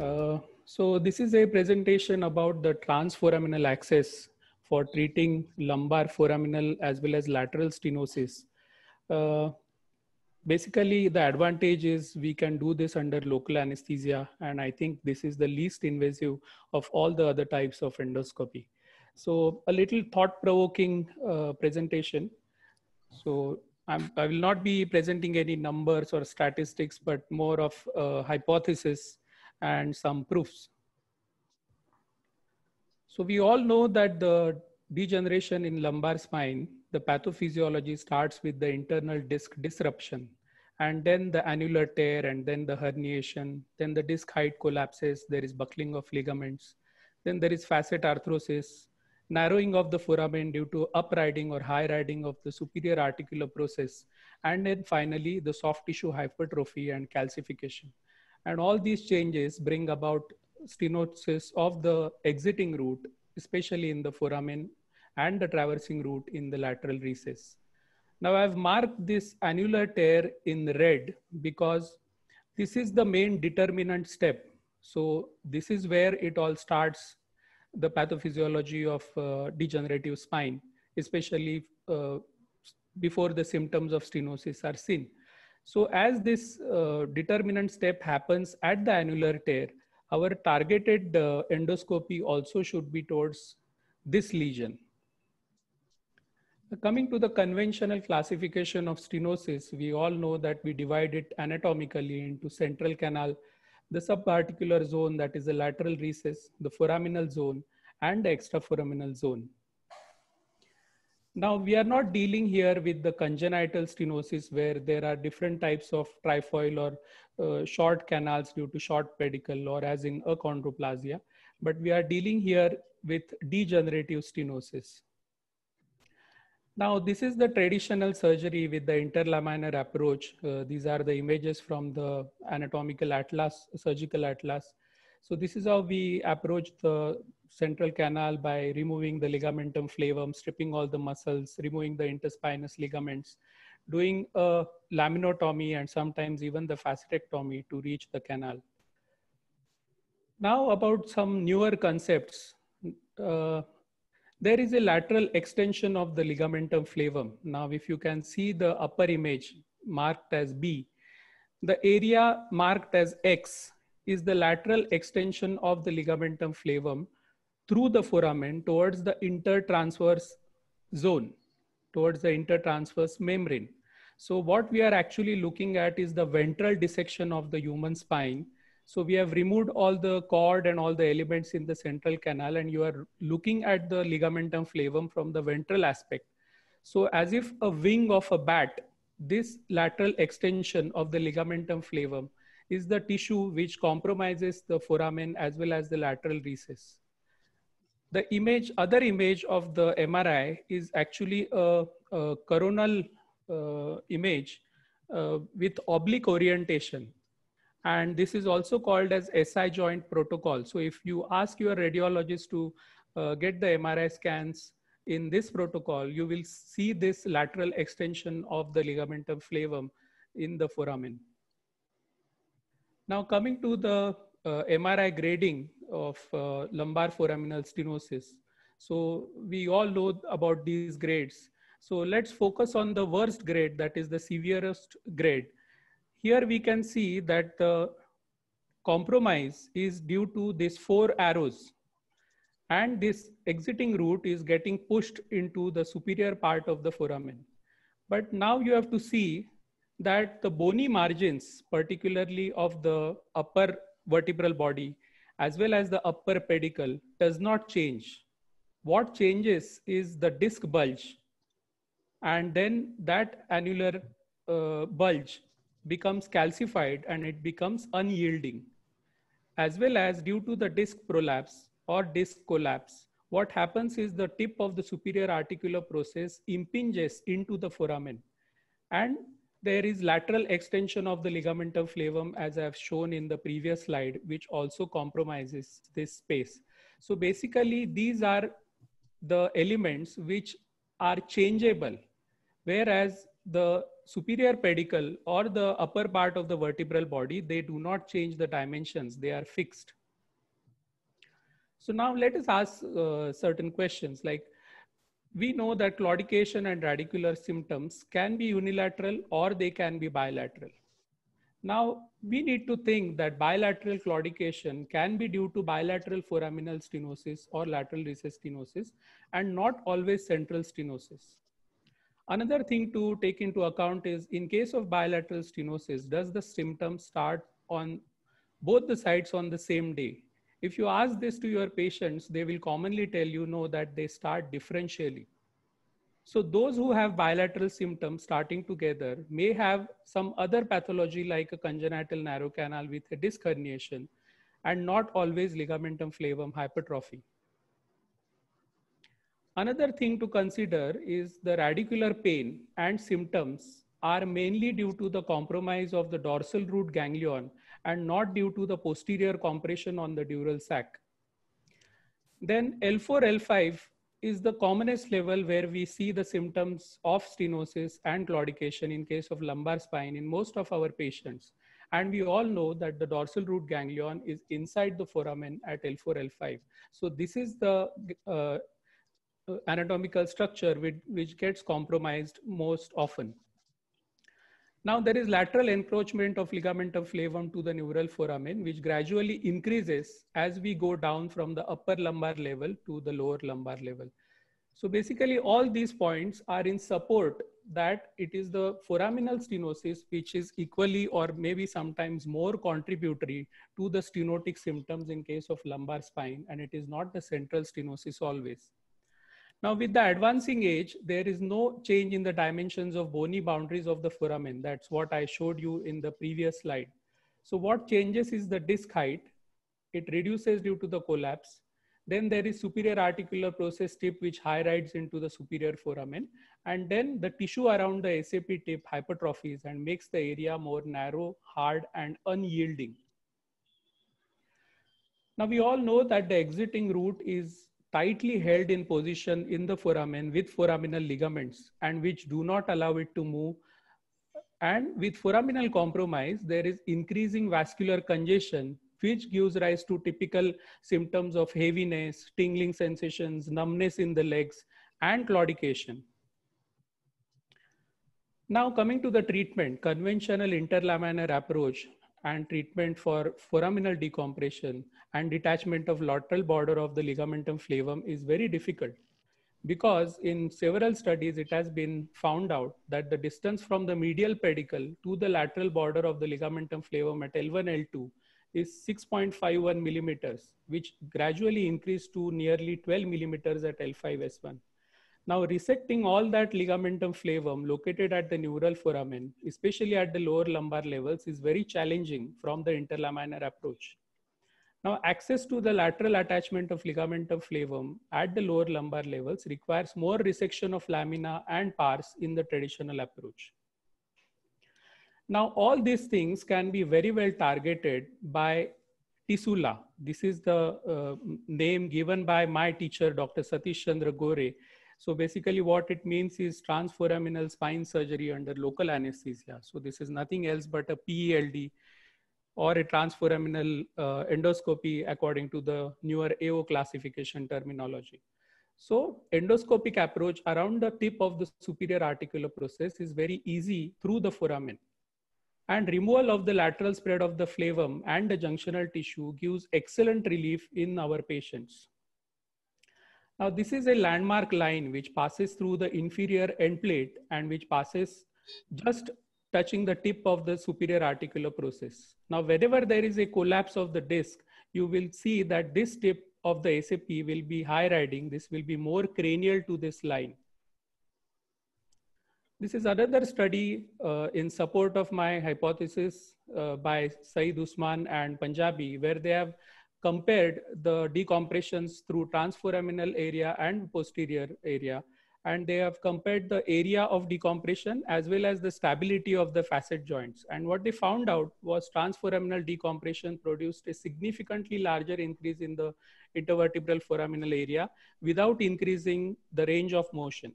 Uh, so this is a presentation about the transforaminal access for treating lumbar foraminal as well as lateral stenosis. Uh, basically the advantage is we can do this under local anesthesia and i think this is the least invasive of all the other types of endoscopy so a little thought provoking uh, presentation so I'm, i will not be presenting any numbers or statistics but more of uh, hypothesis and some proofs so we all know that the degeneration in lumbar spine the pathophysiology starts with the internal disc disruption and then the annular tear and then the herniation then the disc height collapses there is buckling of ligaments then there is facet arthrosis narrowing of the foramen due to upriding or high riding of the superior articular process and then finally the soft tissue hypertrophy and calcification and all these changes bring about stenosis of the exiting root especially in the foramen and the traversing root in the lateral recess now I've marked this annular tear in red because this is the main determinant step. So this is where it all starts the pathophysiology of uh, degenerative spine, especially uh, before the symptoms of stenosis are seen. So as this uh, determinant step happens at the annular tear, our targeted uh, endoscopy also should be towards this lesion. Coming to the conventional classification of stenosis, we all know that we divide it anatomically into central canal, the subarticular zone that is the lateral recess, the foraminal zone, and the extraforaminal zone. Now, we are not dealing here with the congenital stenosis where there are different types of trifoil or uh, short canals due to short pedicle or as in achondroplasia, but we are dealing here with degenerative stenosis. Now, this is the traditional surgery with the interlaminar approach. Uh, these are the images from the anatomical atlas, surgical atlas. So this is how we approach the central canal by removing the ligamentum flavum, stripping all the muscles, removing the interspinous ligaments, doing a laminotomy and sometimes even the facetectomy to reach the canal. Now about some newer concepts. Uh, there is a lateral extension of the ligamentum flavum. Now, if you can see the upper image marked as B, the area marked as X is the lateral extension of the ligamentum flavum through the foramen towards the intertransverse zone, towards the intertransverse membrane. So what we are actually looking at is the ventral dissection of the human spine so we have removed all the cord and all the elements in the central canal and you are looking at the ligamentum flavum from the ventral aspect. So as if a wing of a bat, this lateral extension of the ligamentum flavum is the tissue which compromises the foramen as well as the lateral recess. The image, other image of the MRI is actually a, a coronal uh, image uh, with oblique orientation. And this is also called as SI joint protocol. So if you ask your radiologist to uh, get the MRI scans in this protocol, you will see this lateral extension of the ligamentum flavum in the foramen. Now coming to the uh, MRI grading of uh, lumbar foraminal stenosis. So we all know about these grades. So let's focus on the worst grade, that is the severest grade here we can see that the compromise is due to these four arrows and this exiting route is getting pushed into the superior part of the foramen. But now you have to see that the bony margins, particularly of the upper vertebral body, as well as the upper pedicle does not change. What changes is the disc bulge and then that annular uh, bulge becomes calcified and it becomes unyielding. As well as due to the disc prolapse or disc collapse, what happens is the tip of the superior articular process impinges into the foramen and there is lateral extension of the ligamentum flavum as I have shown in the previous slide, which also compromises this space. So basically these are the elements which are changeable, whereas the superior pedicle or the upper part of the vertebral body, they do not change the dimensions, they are fixed. So now let us ask uh, certain questions like we know that claudication and radicular symptoms can be unilateral or they can be bilateral. Now we need to think that bilateral claudication can be due to bilateral foraminal stenosis or lateral recess stenosis and not always central stenosis. Another thing to take into account is in case of bilateral stenosis, does the symptom start on both the sides on the same day? If you ask this to your patients, they will commonly tell you no, that they start differentially. So those who have bilateral symptoms starting together may have some other pathology like a congenital narrow canal with a disc herniation and not always ligamentum flavum hypertrophy. Another thing to consider is the radicular pain and symptoms are mainly due to the compromise of the dorsal root ganglion and not due to the posterior compression on the dural sac. Then L4, L5 is the commonest level where we see the symptoms of stenosis and claudication in case of lumbar spine in most of our patients. And we all know that the dorsal root ganglion is inside the foramen at L4, L5. So this is the uh, anatomical structure which, which gets compromised most often. Now there is lateral encroachment of ligament of flavum to the neural foramen, which gradually increases as we go down from the upper lumbar level to the lower lumbar level. So basically all these points are in support that it is the foraminal stenosis which is equally or maybe sometimes more contributory to the stenotic symptoms in case of lumbar spine and it is not the central stenosis always. Now, with the advancing age, there is no change in the dimensions of bony boundaries of the foramen. That's what I showed you in the previous slide. So what changes is the disc height. It reduces due to the collapse. Then there is superior articular process tip, which high rides into the superior foramen. And then the tissue around the SAP tip hypertrophies and makes the area more narrow, hard, and unyielding. Now we all know that the exiting route is tightly held in position in the foramen with foraminal ligaments and which do not allow it to move. And with foraminal compromise, there is increasing vascular congestion, which gives rise to typical symptoms of heaviness, tingling sensations, numbness in the legs, and claudication. Now coming to the treatment, conventional interlaminar approach and treatment for foraminal decompression and detachment of lateral border of the ligamentum flavum is very difficult because in several studies it has been found out that the distance from the medial pedicle to the lateral border of the ligamentum flavum at L1 L2 is 6.51 millimeters, which gradually increased to nearly 12 millimeters at L5S1. Now resecting all that ligamentum flavum located at the neural foramen, especially at the lower lumbar levels is very challenging from the interlaminar approach. Now access to the lateral attachment of ligamentum flavum at the lower lumbar levels requires more resection of lamina and pars in the traditional approach. Now all these things can be very well targeted by Tisula. This is the uh, name given by my teacher, Dr. Satish Chandra Gore, so basically what it means is transforaminal spine surgery under local anesthesia. So this is nothing else but a PELD or a transforaminal uh, endoscopy according to the newer AO classification terminology. So endoscopic approach around the tip of the superior articular process is very easy through the foramen. And removal of the lateral spread of the flavum and the junctional tissue gives excellent relief in our patients. Now this is a landmark line which passes through the inferior end plate and which passes just touching the tip of the superior articular process. Now wherever there is a collapse of the disc, you will see that this tip of the SAP will be high riding. This will be more cranial to this line. This is another study uh, in support of my hypothesis uh, by Saeed Usman and Punjabi, where they have compared the decompressions through transforaminal area and posterior area. And they have compared the area of decompression as well as the stability of the facet joints. And what they found out was transforaminal decompression produced a significantly larger increase in the intervertebral foraminal area without increasing the range of motion.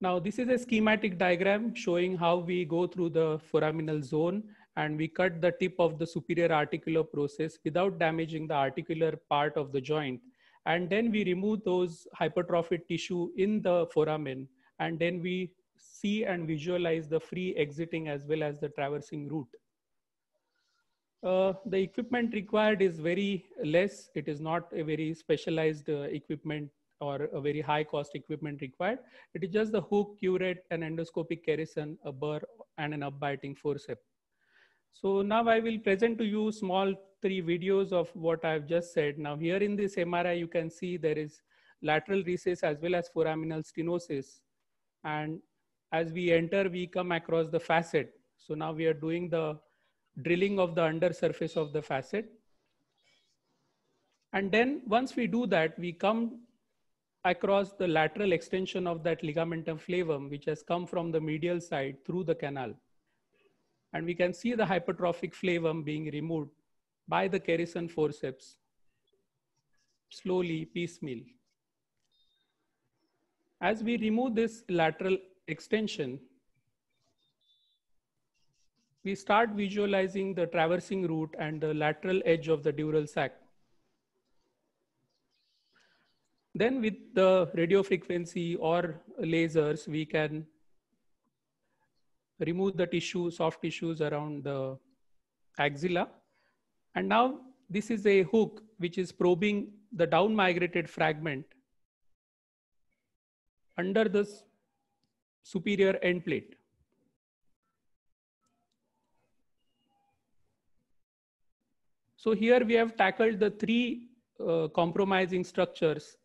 Now, this is a schematic diagram showing how we go through the foraminal zone and we cut the tip of the superior articular process without damaging the articular part of the joint. And then we remove those hypertrophic tissue in the foramen. And then we see and visualize the free exiting as well as the traversing route. Uh, the equipment required is very less. It is not a very specialized uh, equipment or a very high cost equipment required. It is just the hook, curette, an endoscopic kerosene, a burr, and an upbiting forceps. So now I will present to you small three videos of what I've just said. Now here in this MRI, you can see there is lateral recess as well as foraminal stenosis. And as we enter, we come across the facet. So now we are doing the drilling of the under surface of the facet. And then once we do that, we come across the lateral extension of that ligamentum flavum, which has come from the medial side through the canal. And we can see the hypertrophic flavum being removed by the kerosene forceps slowly, piecemeal. As we remove this lateral extension, we start visualizing the traversing root and the lateral edge of the dural sac. Then with the radio frequency or lasers, we can remove the tissue, soft tissues around the axilla. And now this is a hook which is probing the down migrated fragment under this superior end plate. So here we have tackled the three uh, compromising structures,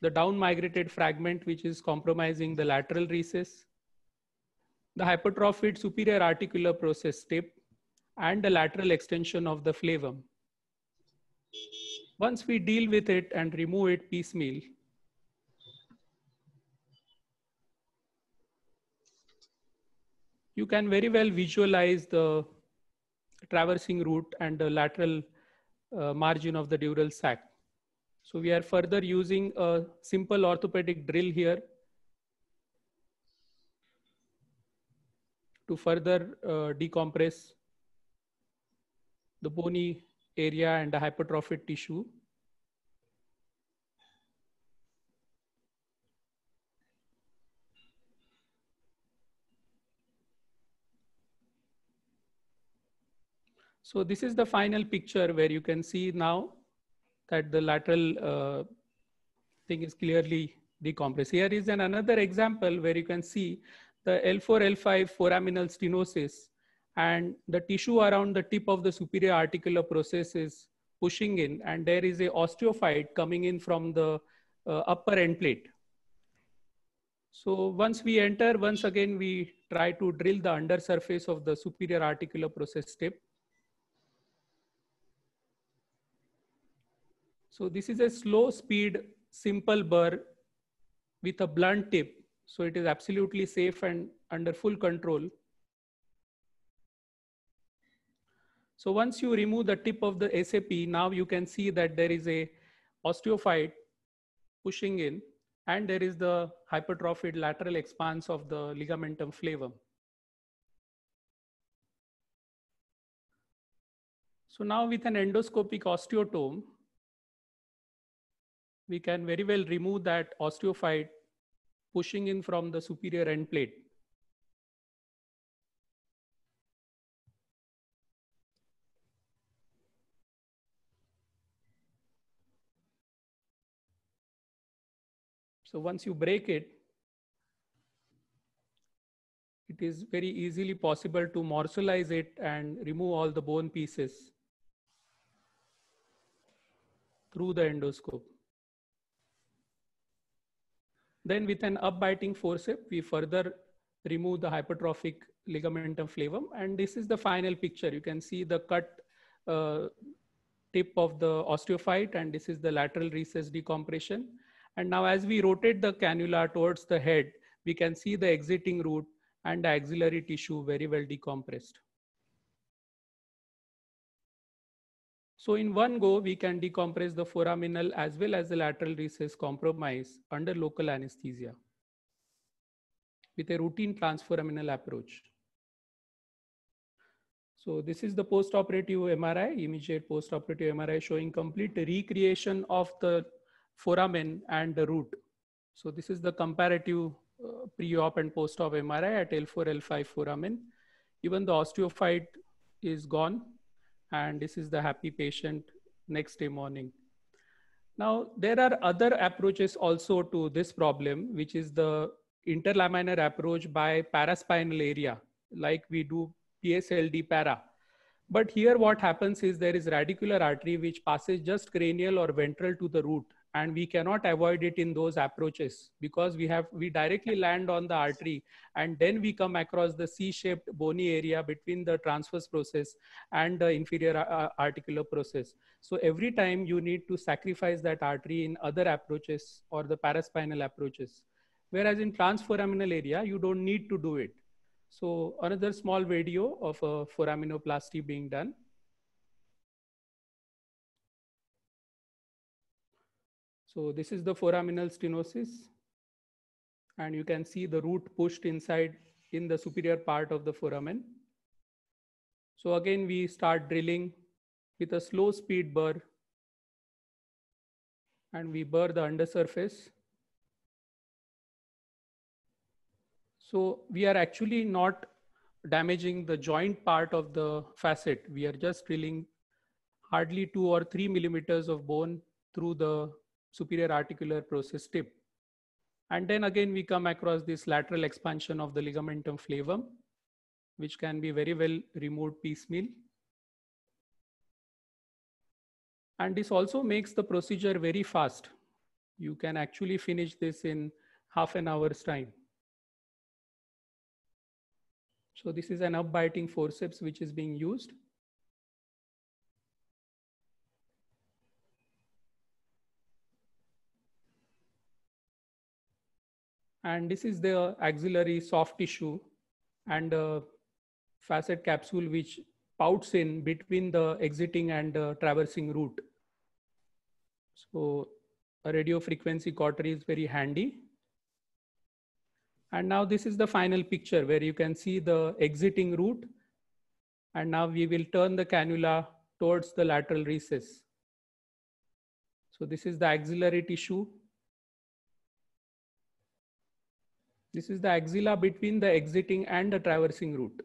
the down migrated fragment, which is compromising the lateral recess, the hypertrophied superior articular process tip, and the lateral extension of the flavum. Once we deal with it and remove it piecemeal, you can very well visualize the traversing root and the lateral uh, margin of the dural sac. So we are further using a simple orthopedic drill here to further uh, decompress the bony area and the hypertrophic tissue. So this is the final picture where you can see now that the lateral uh, thing is clearly decompressed. Here is an another example where you can see the L4, L5 foraminal stenosis, and the tissue around the tip of the superior articular process is pushing in, and there is a osteophyte coming in from the uh, upper end plate. So once we enter, once again, we try to drill the under surface of the superior articular process tip. So this is a slow speed, simple burr with a blunt tip so it is absolutely safe and under full control. So once you remove the tip of the SAP, now you can see that there is a osteophyte pushing in and there is the hypertrophied lateral expanse of the ligamentum flavum. So now with an endoscopic osteotome, we can very well remove that osteophyte pushing in from the superior end plate. So once you break it, it is very easily possible to morselize it and remove all the bone pieces through the endoscope. Then with an upbiting forceps, we further remove the hypertrophic ligamentum flavum. And this is the final picture. You can see the cut uh, tip of the osteophyte and this is the lateral recess decompression. And now as we rotate the cannula towards the head, we can see the exiting root and the axillary tissue very well decompressed. So in one go, we can decompress the foraminal as well as the lateral recess compromise under local anesthesia with a routine transforaminal approach. So this is the postoperative MRI, immediate postoperative MRI showing complete recreation of the foramen and the root. So this is the comparative uh, pre-op and post-op MRI at L4, L5 foramen. Even the osteophyte is gone and this is the happy patient next day morning. Now, there are other approaches also to this problem, which is the interlaminar approach by paraspinal area, like we do PSLD para. But here what happens is there is radicular artery which passes just cranial or ventral to the root and we cannot avoid it in those approaches because we have we directly land on the artery and then we come across the c-shaped bony area between the transverse process and the inferior uh, uh, articular process so every time you need to sacrifice that artery in other approaches or the paraspinal approaches whereas in transforaminal area you don't need to do it so another small video of a foraminoplasty being done So this is the foraminal stenosis. And you can see the root pushed inside in the superior part of the foramen. So again, we start drilling with a slow speed burr. And we burr the undersurface. So we are actually not damaging the joint part of the facet. We are just drilling hardly two or three millimeters of bone through the superior articular process tip. And then again, we come across this lateral expansion of the ligamentum flavum, which can be very well removed piecemeal. And this also makes the procedure very fast. You can actually finish this in half an hour's time. So this is an upbiting forceps which is being used. and this is the axillary soft tissue and uh, facet capsule which pouts in between the exiting and uh, traversing route. So a radio frequency cautery is very handy. And now this is the final picture where you can see the exiting route. And now we will turn the cannula towards the lateral recess. So this is the axillary tissue This is the axilla between the exiting and the traversing route,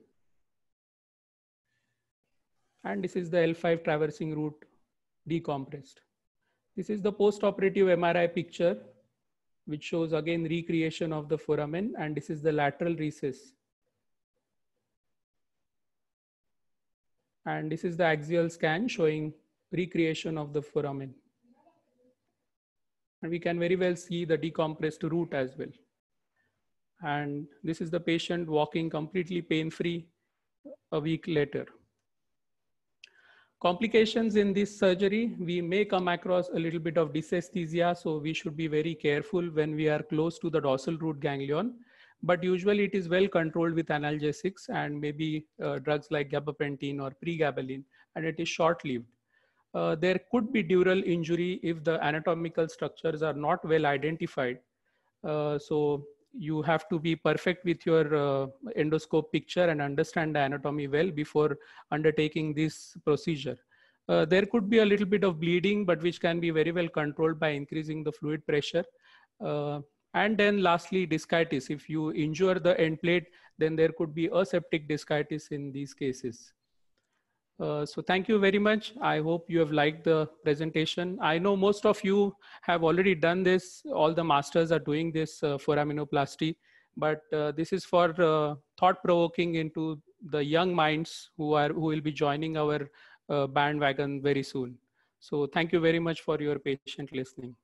And this is the L5 traversing route decompressed. This is the post-operative MRI picture, which shows again recreation of the foramen. And this is the lateral recess. And this is the axial scan showing recreation of the foramen. And we can very well see the decompressed root as well. And this is the patient walking completely pain-free a week later. Complications in this surgery, we may come across a little bit of dysesthesia, so we should be very careful when we are close to the dorsal root ganglion. But usually it is well controlled with analgesics and maybe uh, drugs like gabapentin or pregabalin, and it is short-lived. Uh, there could be dural injury if the anatomical structures are not well identified. Uh, so you have to be perfect with your uh, endoscope picture and understand the anatomy well before undertaking this procedure. Uh, there could be a little bit of bleeding, but which can be very well controlled by increasing the fluid pressure. Uh, and then lastly, discitis. If you injure the end plate, then there could be a septic discitis in these cases. Uh, so thank you very much. I hope you have liked the presentation. I know most of you have already done this. All the masters are doing this uh, foraminoplasty, but uh, this is for uh, thought provoking into the young minds who are who will be joining our uh, bandwagon very soon. So thank you very much for your patient listening.